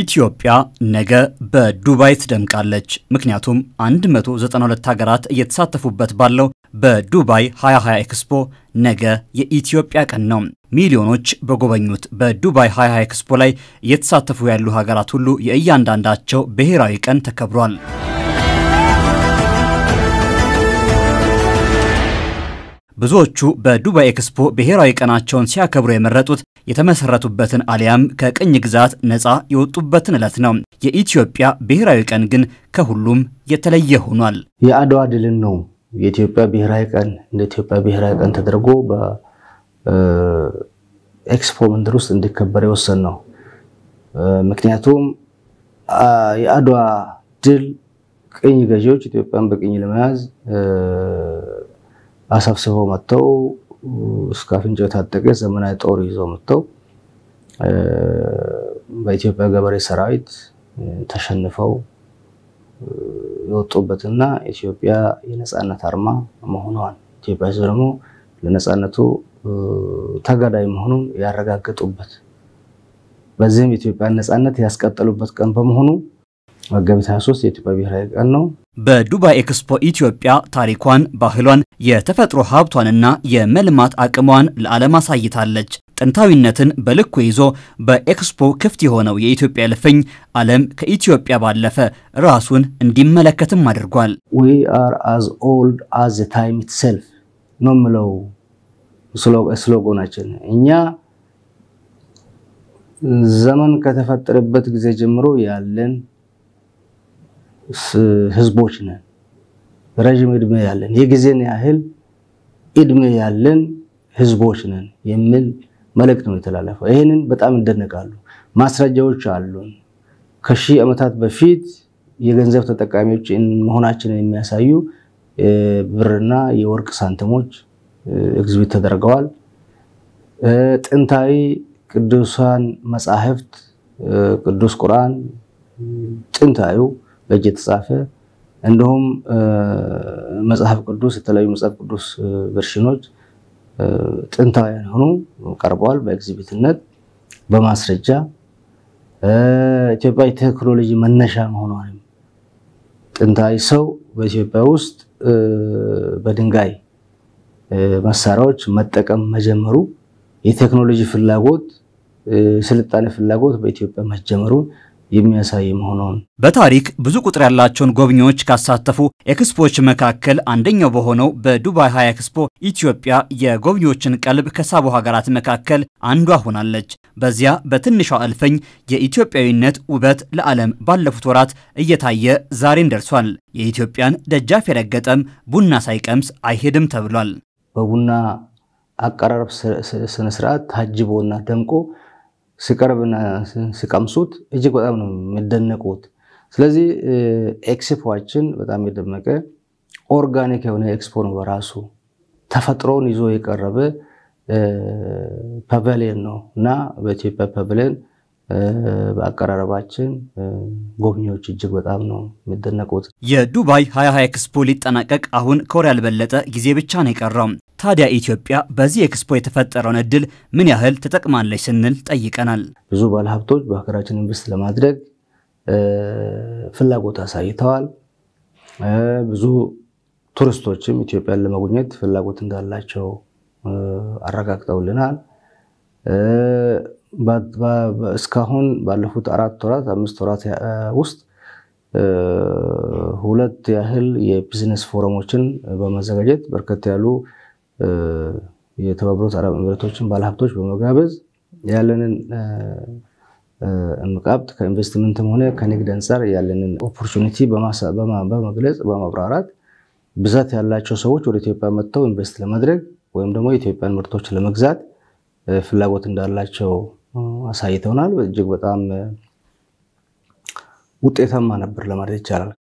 ኢትዮጵያ ነገ በዱባይ ትደምቃለች። ምክንያቱም 192 ሀገራት እየተሳተፉበት ባለው በዱባይ 2020 ኤክስፖ ነገ የኢትዮጵያ ቀን ነው። ሚሊዮኖች በጎበኙት በዱባይ 2020 ኤክስፖ ላይ እየተሳተፉ ያሉ ሀገራት ሁሉ የእያንዳንዳቸው ብሔራዊ ቀን ተከብሯል። ብዙዎቹ በዱባይ ኤክስፖ ብሔራዊ ቀናቸውን ሲያከብሩ የመረጡት የተመሰረቱበትን አሊያም ከቅኝ ግዛት ነፃ የወጡበትን ዕለት ነው። የኢትዮጵያ ብሔራዊ ቀን ግን ከሁሉም የተለየ ሆኗል። የአድዋ ድልን ነው የኢትዮጵያ ብሔራዊ ቀን እንደ ኢትዮጵያ ብሔራዊ ቀን ተደርጎ በኤክስፖ መንደር ውስጥ እንዲከበር የወሰን ነው። ምክንያቱም የአድዋ ድል ቅኝ ገዢዎች ኢትዮጵያን በቅኝ ለመያዝ አሰብስበው መጥተው እስከ አፍንጫው የታጠቀ ዘመናዊ ጦር ይዘው መጥተው በኢትዮጵያ ገበሬ ሰራዊት ተሸንፈው የወጡበትና ኢትዮጵያ የነፃነት አርማ መሆኗን ኢትዮጵያ ሕዝብ ደግሞ ለነፃነቱ ተጋዳይ መሆኑን ያረጋገጡበት በዚህም የኢትዮጵያን ነፃነት ያስቀጠሉበት ቀን በመሆኑ መጋቢት 23 የኢትዮጵያ ብሔራዊ ቀን ነው። በዱባይ ኤክስፖ ኢትዮጵያ ታሪኳን፣ ባህሏን፣ የተፈጥሮ ሀብቷንና የመልማት አቅሟን ለዓለም አሳይታለች። ጥንታዊነትን በልኩ ይዞ በኤክስፖ ክፍት የሆነው የኢትዮጵያ እልፍኝ ዓለም ከኢትዮጵያ ባለፈ ራሱን እንዲመለከትም አድርጓል። ዊ አር አዝ ኦልድ አዝ ታይም ኢትሰልፍ ነው የምለው ስሎጎናችን። እኛ ዘመን ከተፈጠረበት ጊዜ ጀምሮ ያለን ህዝቦች ነን። ረዥም እድሜ ያለን የጊዜን ያህል እድሜ ያለን ህዝቦች ነን የሚል መልእክት ነው የተላለፈው። ይህንን በጣም እንደነቃሉ። ማስረጃዎች አሉን። ከሺህ ዓመታት በፊት የገንዘብ ተጠቃሚዎች መሆናችንን የሚያሳዩ ብርና የወርቅ ሳንቲሞች ኤግዚቢት ተደርገዋል። ጥንታዊ ቅዱሳን መጻሕፍት ቅዱስ ቁርአን ጥንታዩ በእጅ የተጻፈ እንደውም መጽሐፍ ቅዱስ የተለያዩ መጽሐፍ ቅዱስ ቨርሽኖች ጥንታውያን ሆኑ ቀርበዋል። በኤግዚቢትነት በማስረጃ ኢትዮጵያ የቴክኖሎጂ መነሻ መሆኗንም ጥንታዊ ሰው በኢትዮጵያ ውስጥ በድንጋይ መሳሪያዎች መጠቀም መጀመሩ የቴክኖሎጂ ፍላጎት፣ ስልጣኔ ፍላጎት በኢትዮጵያ መጀመሩ የሚያሳይ መሆኑን በታሪክ ብዙ ቁጥር ያላቸውን ጎብኚዎች ካሳተፉ ኤክስፖዎች መካከል አንደኛው በሆነው በዱባይ ሀያ ኤክስፖ ኢትዮጵያ የጎብኚዎችን ቀልብ ከሳቡ ሀገራት መካከል አንዷ ሆናለች። በዚያ በትንሿ እልፍኝ የኢትዮጵያዊነት ውበት ለዓለም ባለፉት ወራት እየታየ ዛሬን ደርሷል። የኢትዮጵያን ደጃፍ የረገጠም ቡና ሳይቀምስ አይሄድም ተብሏል። በቡና አቀራረብ ስነስርዓት ታጅቦና ደምቆ ና ሲቀምሱት እጅግ በጣም ነው የሚደነቁት። ስለዚህ ኤክስፖችን በጣም የደመቀ ኦርጋኒክ የሆነ ኤክስፖ ነው። በራሱ ተፈጥሮን ይዞ የቀረበ ፓቨሊየን ነው እና በኢትዮጵያ ፓቨሊየን በአቀራረባችን ጎብኚዎች እጅግ በጣም ነው የሚደነቁት። የዱባይ 2020 ኤክስፖ ሊጠናቀቅ አሁን ከወር ያልበለጠ ጊዜ ብቻ ነው የቀረው። ታዲያ ኢትዮጵያ በዚህ ኤክስፖ የተፈጠረውን እድል ምን ያህል ተጠቅማለች ስንል ጠይቀናል። ብዙ ባለሀብቶች በሀገራችን ኢንቨስት ለማድረግ ፍላጎት አሳይተዋል። ብዙ ቱሪስቶችም ኢትዮጵያን ለመጎብኘት ፍላጎት እንዳላቸው አረጋግጠውልናል። እስካሁን ባለፉት አራት ወራት አምስት ወራት ውስጥ ሁለት ያህል የቢዝነስ ፎረሞችን በማዘጋጀት በርከት ያሉ የተባበሩት አረብ ኤሚሬቶችን ባለሀብቶች በመጋበዝ ያለንን እንቃብት ከኢንቨስትመንትም ሆነ ከንግድ አንጻር ያለንን ኦፖርቹኒቲ በመግለጽ በማብራራት ብዛት ያላቸው ሰዎች ወደ ኢትዮጵያ መጥተው ኢንቨስት ለማድረግ ወይም ደግሞ የኢትዮጵያን ምርቶች ለመግዛት ፍላጎት እንዳላቸው አሳይተውናል። እጅግ በጣም ውጤታማ ነበር ለማለት ይቻላል።